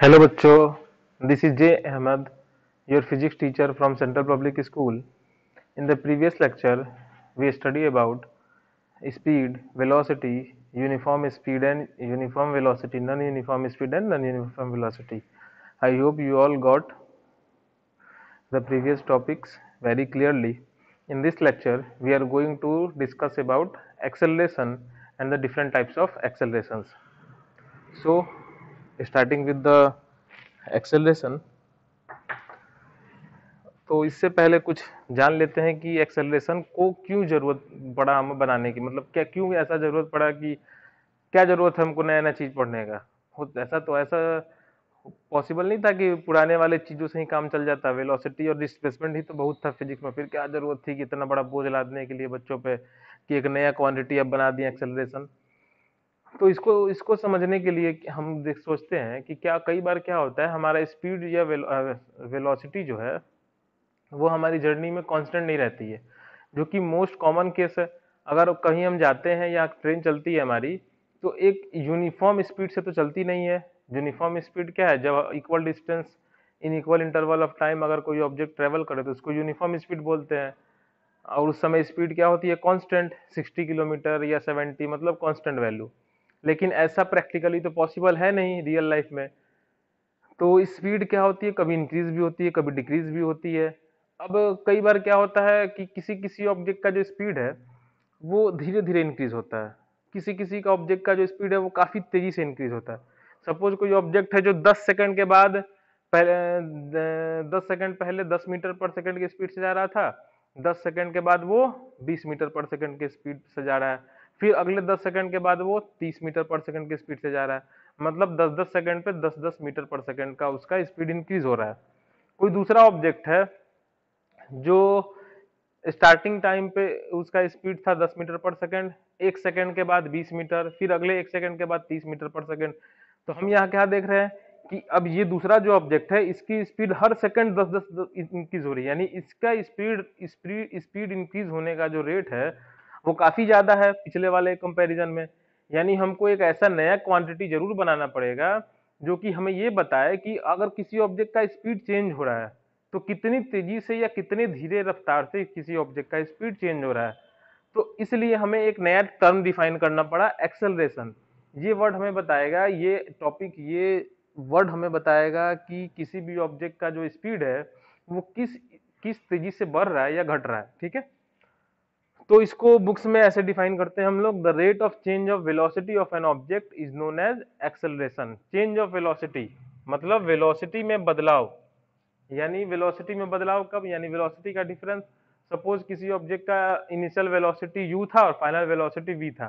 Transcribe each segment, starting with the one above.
Hello, बच्चों This is Jay Ahmad your physics teacher from Central Public School. In the previous lecture, we studied about speed, velocity, uniform speed and uniform velocity, non-uniform speed and non-uniform velocity. I hope you all got the previous topics very clearly. In this lecture, we are going to discuss about acceleration and the different types of accelerations. So, starting with the acceleration तो इससे पहले कुछ जान लेते हैं कि acceleration को क्यों ज़रूरत पड़ा हमें बनाने की मतलब क्या क्यों ऐसा ज़रूरत पड़ा कि क्या ज़रूरत है हमको नया नया चीज़ पढ़ने का ऐसा तो ऐसा पॉसिबल नहीं था कि पुराने वाले चीज़ों से ही काम चल जाता वेलोसिटी और डिस्प्लेसमेंट ही तो बहुत था फिजिक्स में फिर क्या ज़रूरत थी कि इतना बड़ा बोझ लादने के लिए बच्चों पे कि एक नया क्वांटिटी अब बना दिए एक्सेलरेशन तो इसको इसको समझने के लिए हम देख सोचते हैं कि क्या कई बार क्या होता है हमारा स्पीड या वेलोसिटी जो है वो हमारी जर्नी में कांस्टेंट नहीं रहती है जो कि मोस्ट कॉमन केस है अगर कहीं हम जाते हैं या ट्रेन चलती है हमारी तो एक यूनिफॉर्म स्पीड से तो चलती नहीं है यूनिफॉर्म स्पीड क्या है जब equal distance in equal interval of time अगर कोई ऑब्जेक्ट ट्रेवल करे तो उसको यूनिफॉर्म स्पीड बोलते हैं और उस समय स्पीड क्या होती है कांस्टेंट 60 किलोमीटर या 70 मतलब कांस्टेंट वैल्यू लेकिन ऐसा प्रैक्टिकली तो पॉसिबल है नहीं रियल लाइफ में तो स्पीड क्या होती है कभी इंक्रीज भी होती है कभी डिक्रीज भी होती है अब कई बार क्या होता है कि किसी किसी ऑब्जेक्ट का जो स्पीड है वो धीरे धीरे इंक्रीज होता है किसी किसी का ऑब्जेक्ट का जो स्पीड है वो काफ़ी तेज़ी से इंक्रीज होता है सपोज कोई ऑब्जेक्ट है जो 10 सेकंड के बाद पहले दस सेकंड पहले 10 मीटर पर सेकंड की स्पीड से जा रहा था 10 सेकंड के बाद वो 20 मीटर पर सेकंड की स्पीड से जा रहा है फिर अगले दस सेकेंड के बाद वो तीस मीटर पर सेकेंड की स्पीड से जा रहा है मतलब दस दस सेकेंड पे दस दस मीटर पर सेकेंड का उसका स्पीड इंक्रीज हो रहा है कोई दूसरा ऑब्जेक्ट है जो स्टार्टिंग टाइम पे उसका स्पीड था 10 मीटर पर सेकेंड एक सेकेंड के बाद 20 मीटर फिर अगले एक सेकेंड के बाद 30 मीटर पर सेकेंड तो हम यहाँ क्या देख रहे हैं कि अब ये दूसरा जो ऑब्जेक्ट है इसकी स्पीड हर सेकेंड 10 10 इंक्रीज हो रही है यानी इसका स्पीड स्पीड स्पीड इंक्रीज होने का जो रेट है वो काफ़ी ज़्यादा है पिछले वाले कंपैरिजन में यानी हमको एक ऐसा नया क्वांटिटी जरूर बनाना पड़ेगा जो कि हमें ये बताए कि अगर किसी ऑब्जेक्ट का स्पीड चेंज हो रहा है तो कितनी तेज़ी से या कितने धीरे रफ्तार से किसी ऑब्जेक्ट का स्पीड चेंज हो रहा है तो इसलिए हमें एक नया टर्म डिफाइन करना पड़ा एक्सेलरेशन ये वर्ड हमें बताएगा ये टॉपिक ये वर्ड हमें बताएगा कि किसी भी ऑब्जेक्ट का जो स्पीड है वो किस किस तेज़ी से बढ़ रहा है या घट रहा है ठीक है तो इसको बुक्स में ऐसे डिफाइन करते हैं हम लोग the rate of change of velocity of an object is known as acceleration change of velocity मतलब वेलोसिटी में बदलाव यानी वेलोसिटी में बदलाव कब यानी वेलोसिटी का डिफरेंस सपोज किसी ऑब्जेक्ट का इनिशियल वेलोसिटी यू था और फाइनल वेलोसिटी वी था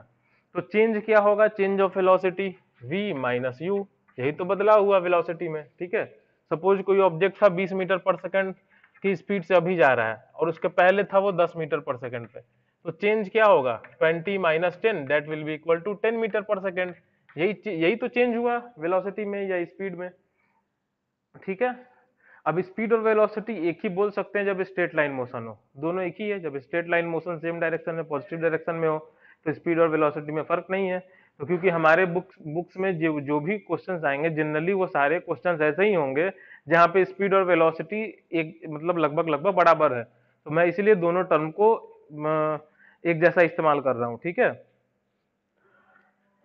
तो चेंज क्या होगा change of velocity v minus u यही तो बदलाव हुआ वेलोसिटी में ठीक है सपोज कोई ऑब्जेक्ट था 20 मीटर पर सेकंड की स्पीड से अभी जा रहा है और उसके पहले था वो 10 मीटर पर सेकंड पे तो चेंज क्या होगा 20 minus ten that will be equal to 10 metre पर सेकेंड यही यही तो चेंज हुआ वेलोसिटी में या स्पीड में ठीक है अब स्पीड और वेलोसिटी एक ही बोल सकते हैं जब स्ट्रेट लाइन मोशन हो दोनों एक ही है जब straight line motion same direction में पॉजिटिव डायरेक्शन में हो तो स्पीड और वेलोसिटी में फर्क नहीं है तो क्योंकि हमारे बुक्स बुक्स में जो जो भी क्वेश्चन आएंगे जनरली वो सारे क्वेश्चन ऐसे ही होंगे जहाँ पे स्पीड और वेलोसिटी एक मतलब लगभग लगभग बराबर है तो मैं इसीलिए दोनों टर्म को एक जैसा इस्तेमाल कर रहा हूं ठीक है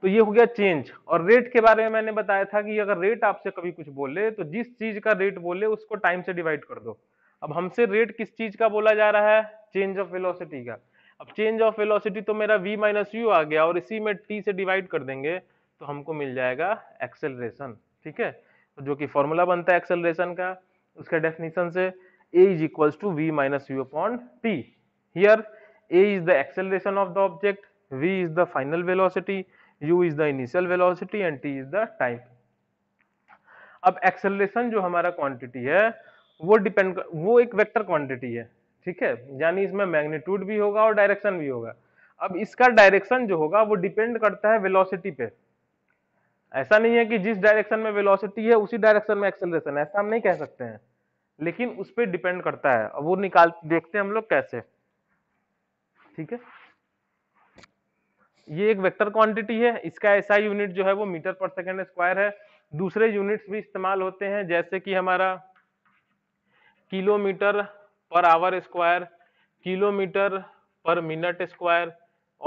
तो ये हो गया चेंज और रेट के बारे में मैंने बताया था कि अगर रेट आपसे कभी कुछ बोले तो जिस चीज का रेट बोले उसको टाइम से डिवाइड कर दो अब हमसे रेट किस चीज का बोला जा रहा है चेंज ऑफ वेलोसिटी का अब चेंज ऑफ वेलोसिटी तो मेरा v माइनस यू आ गया और इसी में t से डिवाइड कर देंगे तो हमको मिल जाएगा एक्सेलरेशन ठीक है तो जो कि फॉर्मूला बनता है एक्सेलरेशन का उसके डेफिनेशन से a is equals to v minus u upon t here a is the acceleration of the object v is the final velocity u is the initial velocity and t is the time अब acceleration जो हमारा quantity है वो depend वो एक vector quantity है ठीक है यानी इसमें मैग्नीट्यूड भी होगा और डायरेक्शन भी होगा अब इसका डायरेक्शन जो होगा वो डिपेंड करता है वेलोसिटी पे ऐसा नहीं है कि जिस डायरेक्शन में वेलोसिटी है उसी डायरेक्शन में एक्सेलरेशन है ऐसा हम नहीं कह सकते हैं लेकिन उस पर डिपेंड करता है अब वो निकाल देखते हैं हम लोग कैसे ठीक है ये एक वेक्टर क्वांटिटी है इसका ऐसा यूनिट जो है वो मीटर पर सेकेंड स्क्वायर है दूसरे यूनिट्स भी इस्तेमाल होते हैं जैसे कि हमारा किलोमीटर पर आवर स्क्वायर किलोमीटर पर मिनट स्क्वायर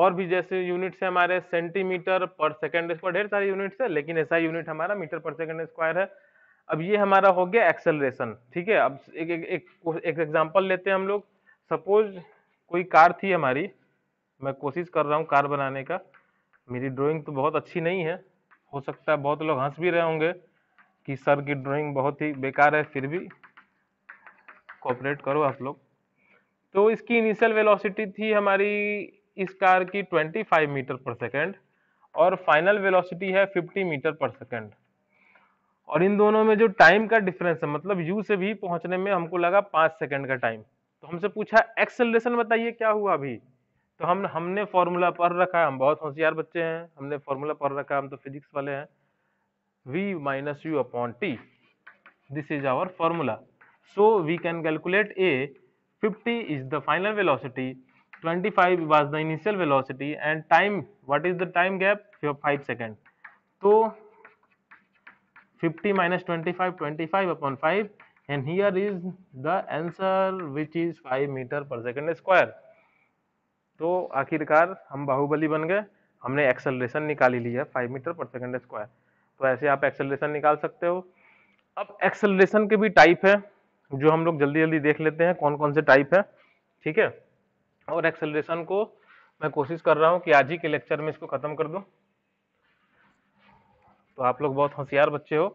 और भी जैसे यूनिट्स है हमारे सेंटीमीटर पर सेकेंड स्क्वायर ढेर सारे यूनिट्स है लेकिन ऐसा यूनिट हमारा मीटर पर सेकेंड स्क्वायर है अब ये हमारा हो गया एक्सेलरेशन ठीक है अब एक एक एग्जाम्पल एक, एक, एक लेते हैं हम लोग सपोज कोई कार थी हमारी मैं कोशिश कर रहा हूँ कार बनाने का मेरी ड्राइंग तो बहुत अच्छी नहीं है हो सकता है बहुत लोग हंस भी रहे होंगे कि सर की ड्राइंग बहुत ही बेकार है फिर भी कोऑपरेट करो आप लोग तो इसकी इनिशियल वेलोसिटी थी हमारी इस कार की 25 मीटर पर सेकंड और फाइनल वेलोसिटी है 50 मीटर पर सेकंड और इन दोनों में जो टाइम का डिफरेंस है मतलब यू से भी पहुंचने में हमको लगा पाँच सेकेंड का टाइम तो हमसे पूछा एक्सेलरेशन बताइए क्या हुआ अभी तो हम हमने फॉर्मूला पढ़ रखा है हम बहुत होशियार बच्चे हैं हमने फॉर्मूला पढ़ रखा है हम तो फिजिक्स वाले हैं v minus u upon t this is our formula so we can calculate a 50 is the final velocity 25 five was the initial velocity and time what is the time gap five second तो fifty minus twenty five twenty five upon five and here is the answer which is 5 meter per second square तो आखिरकार हम बाहुबली बन गए हमने acceleration निकाली ली है 5 metre पर सेकंड स्क्वायर तो ऐसे आप एक्सेलरेशन निकाल सकते हो अब एक्सेलरेशन के भी टाइप है जो हम लोग जल्दी जल्दी देख लेते हैं कौन कौन से टाइप है ठीक है और एक्सेलरेशन को मैं कोशिश कर रहा हूँ कि आज ही के लेक्चर में इसको ख़त्म कर दूँ तो आप लोग बहुत होशियार बच्चे हो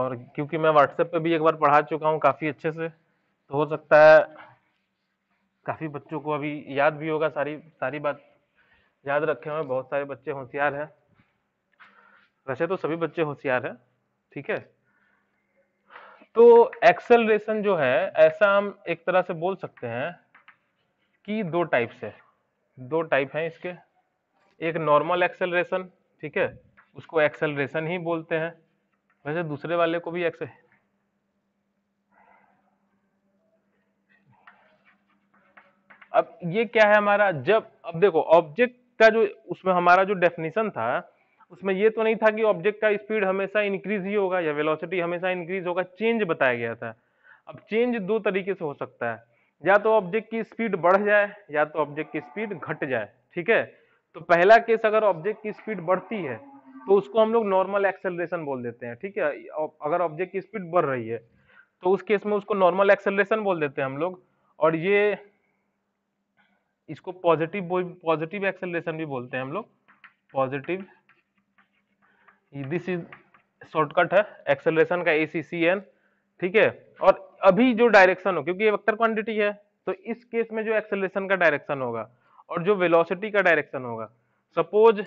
और क्योंकि मैं व्हाट्सएप पे भी एक बार पढ़ा चुका हूँ काफ़ी अच्छे से तो हो सकता है काफ़ी बच्चों को अभी याद भी होगा सारी सारी बात याद रखे हुए बहुत सारे बच्चे होशियार हैं वैसे तो सभी बच्चे होशियार हैं ठीक है तो एक्सेलरेशन जो है ऐसा हम एक तरह से बोल सकते हैं कि दो टाइप्स है दो टाइप हैं इसके एक नॉर्मल एक्सेलरेशन ठीक है उसको एक्सेलरेशन ही बोलते हैं वैसे दूसरे वाले को भी एक्स अब ये क्या है हमारा जब अब देखो ऑब्जेक्ट का जो उसमें हमारा जो डेफिनेशन था उसमें ये तो नहीं था कि ऑब्जेक्ट का स्पीड हमेशा इंक्रीज ही होगा या वेलोसिटी हमेशा इंक्रीज होगा चेंज बताया गया था अब चेंज दो तरीके से हो सकता है या तो ऑब्जेक्ट की स्पीड बढ़ जाए या तो ऑब्जेक्ट की स्पीड घट जाए ठीक है तो पहला केस अगर ऑब्जेक्ट की स्पीड बढ़ती है तो उसको हम लोग नॉर्मल एक्सेलरेशन बोल देते हैं ठीक है अगर ऑब्जेक्ट की स्पीड बढ़ रही है तो उस केस में उसको नॉर्मल एक्सेलरेशन बोल देते हैं हम लोग और ये इसको पॉजिटिव पॉजिटिव एक्सेलरेशन भी बोलते हैं हम लोग पॉजिटिव दिस इज शॉर्टकट है एक्सेलरेशन का ए सी सी एन ठीक है और अभी जो डायरेक्शन हो क्योंकि ये वेक्टर क्वांटिटी है तो इस केस में जो एक्सेलरेशन का डायरेक्शन होगा और जो वेलोसिटी का डायरेक्शन होगा सपोज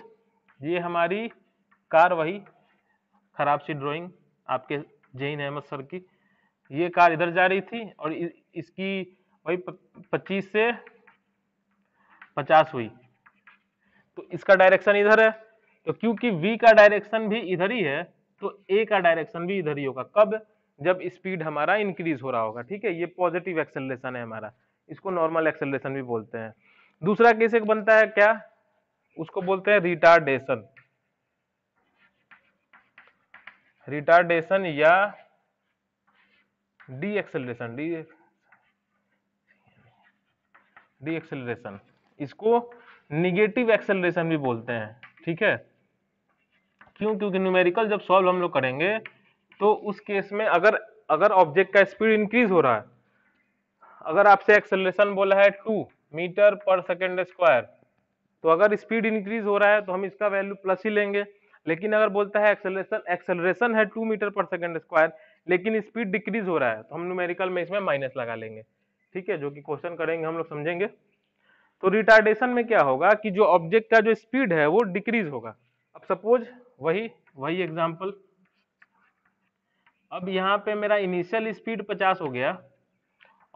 ये हमारी कार वही खराब सी ड्राइंग आपके जैन अहमद सर की ये कार इधर जा रही थी और इसकी वही पच्चीस से पचास हुई तो इसका डायरेक्शन इधर है तो क्योंकि V का डायरेक्शन भी इधर ही है तो A का डायरेक्शन भी इधर ही होगा कब जब स्पीड हमारा इंक्रीज हो रहा होगा ठीक है ये पॉजिटिव एक्सेलरेशन है हमारा इसको नॉर्मल एक्सेलरेशन भी बोलते हैं दूसरा केस एक बनता है क्या उसको बोलते हैं रिटार्डेशन रिटार्डेशन या deceleration de deceleration इसको निगेटिव एक्सेलरेशन भी बोलते हैं ठीक है क्यों क्योंकि न्यूमेरिकल जब सॉल्व हम लोग करेंगे तो उस केस में अगर अगर ऑब्जेक्ट का स्पीड इंक्रीज हो रहा है अगर आपसे एक्सेलरेशन बोला है टू मीटर पर सेकेंड स्क्वायर तो अगर स्पीड इंक्रीज हो रहा है तो हम इसका वैल्यू प्लस ही लेंगे लेकिन अगर बोलता है एक्सेलरेशन एक्सेलरेशन है टू मीटर पर सेकेंड स्क्वायर लेकिन स्पीड डिक्रीज हो रहा है तो हम न्यूमेरिकल में इसमें माइनस लगा लेंगे ठीक है जो कि क्वेश्चन करेंगे हम लोग समझेंगे तो रिटार्डेशन में क्या होगा कि जो ऑब्जेक्ट का जो स्पीड है वो डिक्रीज होगा अब सपोज वही वही एग्जाम्पल अब यहाँ पे मेरा इनिशियल स्पीड पचास हो गया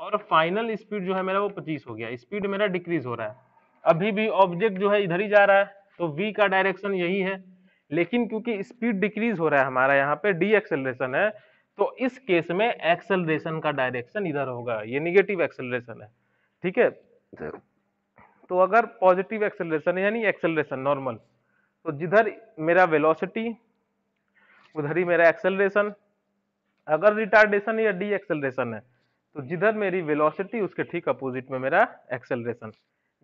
और फाइनल स्पीड जो है मेरा वो पच्चीस हो गया स्पीड मेरा डिक्रीज हो रहा है अभी भी ऑब्जेक्ट जो है इधर ही जा रहा है तो वी का डायरेक्शन यही है लेकिन क्योंकि स्पीड डिक्रीज हो रहा है हमारा यहाँ पे डी एक्सेलरेशन है तो इस केस में एक्सेलरेशन का डायरेक्शन इधर होगा ये निगेटिव एक्सेलरेशन है ठीक है तो अगर पॉजिटिव एक्सेलरेशन यानी एक्सेलरेशन नॉर्मल तो जिधर मेरा वेलोसिटी उधर ही मेरा एक्सेलरेशन अगर रिटार्डेशन या डी एक्सेलरेशन है तो जिधर मेरी वेलोसिटी उसके ठीक अपोजिट में मेरा एक्सेलरेशन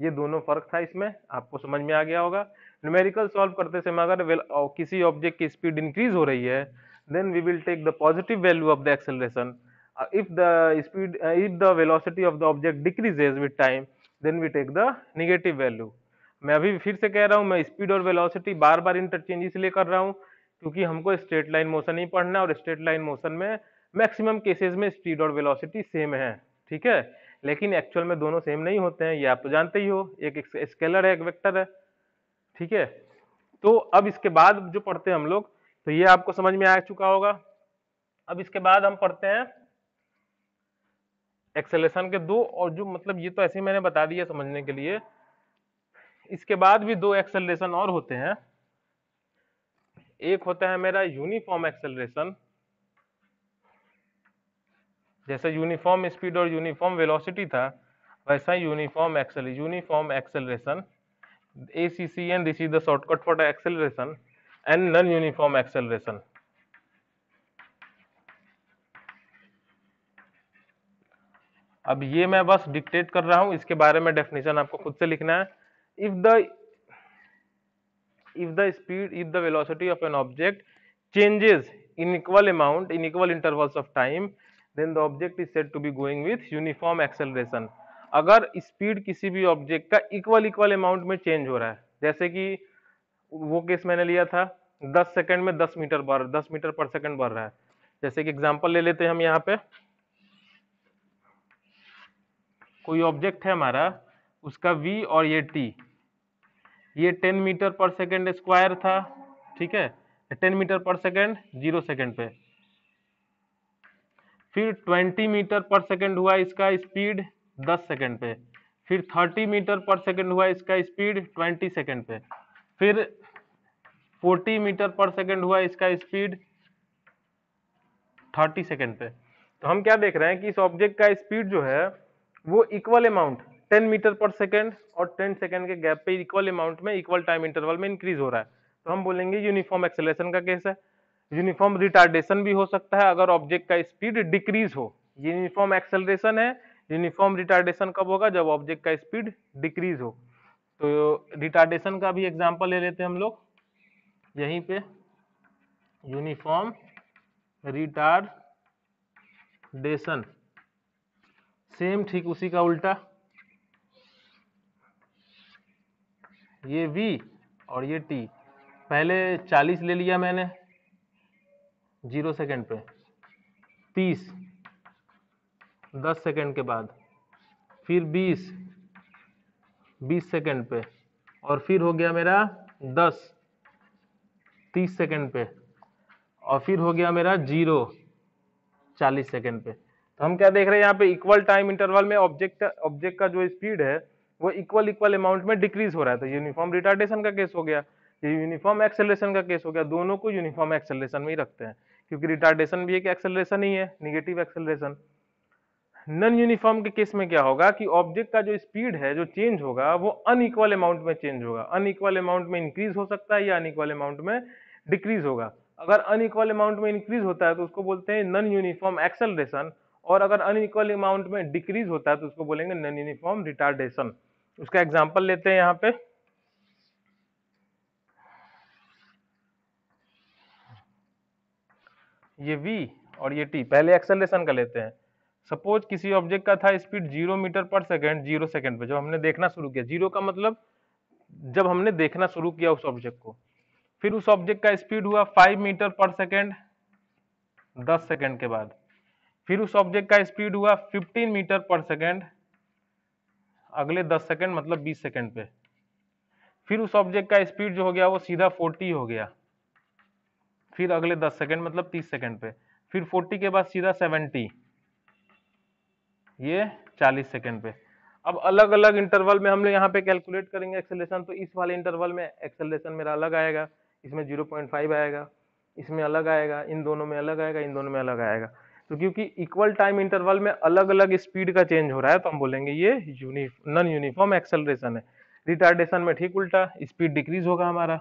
ये दोनों फर्क था इसमें आपको समझ में आ गया होगा न्यूमेरिकल सॉल्व करते समय अगर किसी ऑब्जेक्ट की स्पीड इंक्रीज हो रही है then we will take the positive value of the acceleration if the speed if the velocity of the object decreases with time then we take the negative value मैं अभी फिर से कह रहा हूँ मैं स्पीड और वेलोसिटी बार बार इंटरचेंज इसलिए कर रहा हूँ क्योंकि हमको स्ट्रेट लाइन मोशन ही पढ़ना है और स्ट्रेट लाइन मोशन में मैक्सिमम केसेस में स्पीड और वेलोसिटी सेम है ठीक है लेकिन एक्चुअल में दोनों सेम नहीं होते हैं ये आप तो जानते ही हो एक स्केलर है एक वेक्टर है ठीक है तो अब इसके बाद जो पढ़ते हैं हम लोग तो ये आपको समझ में आ चुका होगा अब इसके बाद हम पढ़ते हैं एक्सेलेशन के दो और जो मतलब ये तो ऐसे मैंने बता दिया समझने के लिए इसके बाद भी दो एक्सेलरेशन और होते हैं एक होता है मेरा यूनिफॉर्म एक्सेलरेशन जैसे यूनिफॉर्म स्पीड और यूनिफॉर्म वेलोसिटी था वैसा uniform accel uniform acceleration ACCN, this is the shortcut for the acceleration and non-uniform acceleration. अब ये मैं बस डिक्टेट कर रहा हूं इसके बारे में डेफिनेशन आपको खुद से लिखना है if the if the speed if the velocity of an object changes in equal amount in equal intervals of time then the object is set to be going with uniform acceleration अगर speed किसी भी object का equal equal amount में change हो रहा है जैसे कि वो केस मैंने लिया था दस सेकेंड में दस मीटर बढ़ दस मीटर पर सेकेंड बढ़ रहा है जैसे कि एग्जाम्पल ले लेते हैं हम यहाँ पे कोई ऑब्जेक्ट है हमारा उसका v और ये t ये 10 मीटर पर सेकेंड स्क्वायर था ठीक है 10 मीटर पर सेकेंड जीरो सेकेंड पे फिर 20 मीटर पर सेकेंड हुआ इसका स्पीड दस सेकेंड पे फिर थर्टी मीटर पर सेकेंड हुआ इसका स्पीड ट्वेंटी सेकेंड पे फिर फोर्टी मीटर पर सेकेंड हुआ इसका स्पीड थर्टी सेकेंड पे तो हम क्या देख रहे हैं कि इस ऑब्जेक्ट का स्पीड जो है वो इक्वल अमाउंट 10 मीटर पर सेकेंड और 10 सेकेंड के गैप पे इक्वल अमाउंट में इक्वल टाइम इंटरवल में इंक्रीज हो रहा है तो हम बोलेंगे यूनिफॉर्म एक्सेलेशन का केस है यूनिफॉर्म रिटार्डेशन भी हो सकता है अगर ऑब्जेक्ट का स्पीड डिक्रीज हो यूनिफॉर्म एक्सेलरेशन है यूनिफॉर्म रिटार्डेशन कब होगा जब ऑब्जेक्ट का स्पीड डिक्रीज हो तो रिटार्डेशन का भी एग्जाम्पल ले लेते हैं हम लोग यहीं पे यूनिफॉर्म रिटार्डेशन सेम ठीक उसी का उल्टा ये V और ये T पहले 40 ले लिया मैंने जीरो सेकेंड पे 30 दस सेकेंड के बाद फिर बीस बीस सेकेंड पे और फिर हो गया मेरा दस तीस सेकेंड पे और फिर हो गया मेरा जीरो चालीस सेकेंड पे तो हम क्या देख रहे हैं यहाँ पे इक्वल टाइम इंटरवल में ऑब्जेक्ट ऑब्जेक्ट का जो स्पीड है वो इक्वल इक्वल अमाउंट में डिक्रीज हो रहा है तो यूनिफॉर्म रिटार्डेशन का केस हो गया ये यूनिफॉर्म एक्सेलरेशन का केस हो गया दोनों को यूनिफॉर्म एक्सेलरेशन में ही रखते हैं क्योंकि रिटार्डेशन भी एक एक्सेलरेशन ही है निगेटिव एक्सेलरेशन नॉन यूनिफॉर्म के केस में क्या होगा कि ऑब्जेक्ट का जो स्पीड है जो चेंज होगा वो अनइक्वल अमाउंट में चेंज होगा अनइक्वल अमाउंट में इंक्रीज हो सकता है या अनइक्वल अमाउंट में डिक्रीज होगा अगर अनइक्वल अमाउंट में इंक्रीज होता है तो उसको बोलते हैं नॉन यूनिफॉर्म एक्सेलरेशन और अगर अनइक्वल अमाउंट में डिक्रीज होता है तो उसको बोलेंगे नॉन यूनिफॉर्म रिटार्डेशन उसका एग्जाम्पल लेते हैं यहाँ पे ये वी और ये टी पहले एक्सेलरेशन का लेते हैं सपोज किसी ऑब्जेक्ट का था स्पीड जीरो मीटर पर सेकेंड जीरो सेकेंड पे जब हमने देखना शुरू किया जीरो का मतलब जब हमने देखना शुरू किया उस ऑब्जेक्ट को फिर उस ऑब्जेक्ट का स्पीड हुआ फाइव मीटर पर सेकेंड दस सेकेंड के बाद फिर उस ऑब्जेक्ट का स्पीड हुआ फिफ्टीन मीटर पर सेकेंड अगले दस सेकेंड मतलब बीस सेकेंड पे फिर उस ऑब्जेक्ट का स्पीड जो हो गया वो सीधा फोर्टी हो गया फिर अगले दस सेकेंड मतलब तीस सेकेंड पे फिर फोर्टी के बाद सीधा सेवेंटी ये 40 सेकेंड पे अब अलग अलग इंटरवल में हम लोग यहाँ पे कैलकुलेट करेंगे एक्सेलेशन तो इस वाले इंटरवल में एक्सेलेशन मेरा अलग आएगा इसमें 0.5 आएगा इसमें अलग आएगा इन दोनों में अलग आएगा इन दोनों में अलग आएगा तो क्योंकि इक्वल टाइम इंटरवल में अलग अलग स्पीड का चेंज हो रहा है तो हम बोलेंगे ये यूनिफ नॉन यूनिफॉर्म एक्सेलरेशन है रिटार्डेशन में ठीक उल्टा स्पीड डिक्रीज होगा हमारा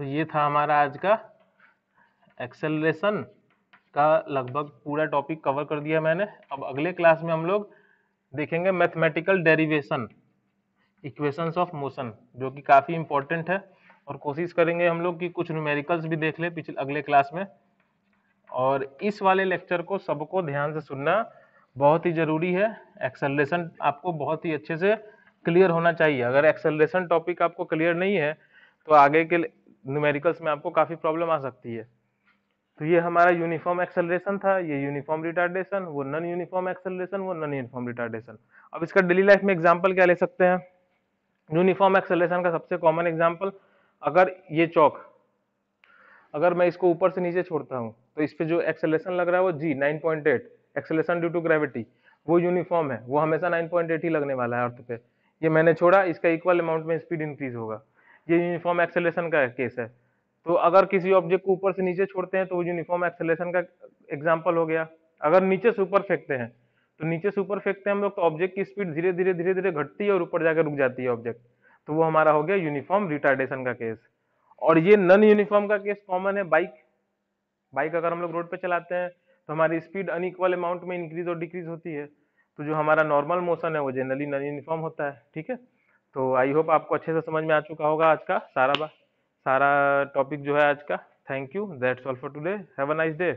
तो ये था हमारा आज का एक्सेलरेशन का लगभग पूरा टॉपिक कवर कर दिया मैंने अब अगले क्लास में हम लोग देखेंगे mathematical derivation equations of motion जो कि काफ़ी इम्पोर्टेंट है और कोशिश करेंगे हम लोग कि कुछ न्यूमेरिकल्स भी देख लें पिछले अगले क्लास में और इस वाले लेक्चर को सबको ध्यान से सुनना बहुत ही ज़रूरी है एक्सेलरेशन आपको बहुत ही अच्छे से क्लियर होना चाहिए अगर एक्सेलरेशन टॉपिक आपको क्लियर नहीं है तो आगे के न्यूमेरिकल्स में आपको काफ़ी प्रॉब्लम आ सकती है तो ये हमारा यूनिफॉर्म एक्सेलरेशन था ये यूनिफॉर्म रिटार्डेशन वो नॉन यूनिफॉर्म एक्सेलरेशन वो नॉन यूनिफॉर्म रिटार्डेशन अब इसका डेली लाइफ में एग्जाम्पल क्या ले सकते हैं यूनिफॉर्म एक्सेलरेशन का सबसे कॉमन एग्जाम्पल अगर ये चौक अगर मैं इसको ऊपर से नीचे छोड़ता हूँ तो इस पर जो एक्सेलेशन लग रहा है वो g nine point eight acceleration due to gravity वो यूनिफॉर्म है वो हमेशा नाइन पॉइंट एट ही लगने वाला है अर्थ पे ये मैंने छोड़ा इसका इक्वल अमाउंट में स्पीड इंक्रीज होगा ये यूनिफॉर्म एक्सेलेशन का केस है तो अगर किसी ऑब्जेक्ट को ऊपर से नीचे छोड़ते हैं तो वो यूनिफॉर्म एक्सेलेशन का एग्जाम्पल हो गया अगर नीचे से ऊपर फेंकते हैं तो नीचे से ऊपर फेंकते हैं हम लोग तो ऑब्जेक्ट की स्पीड धीरे धीरे धीरे धीरे घटती है और ऊपर जाकर रुक जाती है ऑब्जेक्ट तो वो हमारा हो गया यूनिफॉर्म रिटार्डेशन का केस और ये नन यूनिफॉर्म का केस कॉमन है बाइक बाइक अगर हम लोग रोड पे चलाते हैं तो हमारी स्पीड अनइक्वल अमाउंट में इंक्रीज और डिक्रीज होती है तो जो हमारा नॉर्मल मोशन है वो जनरली नन यूनिफॉर्म होता है ठीक है तो आई होप आपको अच्छे से समझ में आ चुका होगा आज का सारा सारा टॉपिक जो है आज का thank you that's all for today have a nice day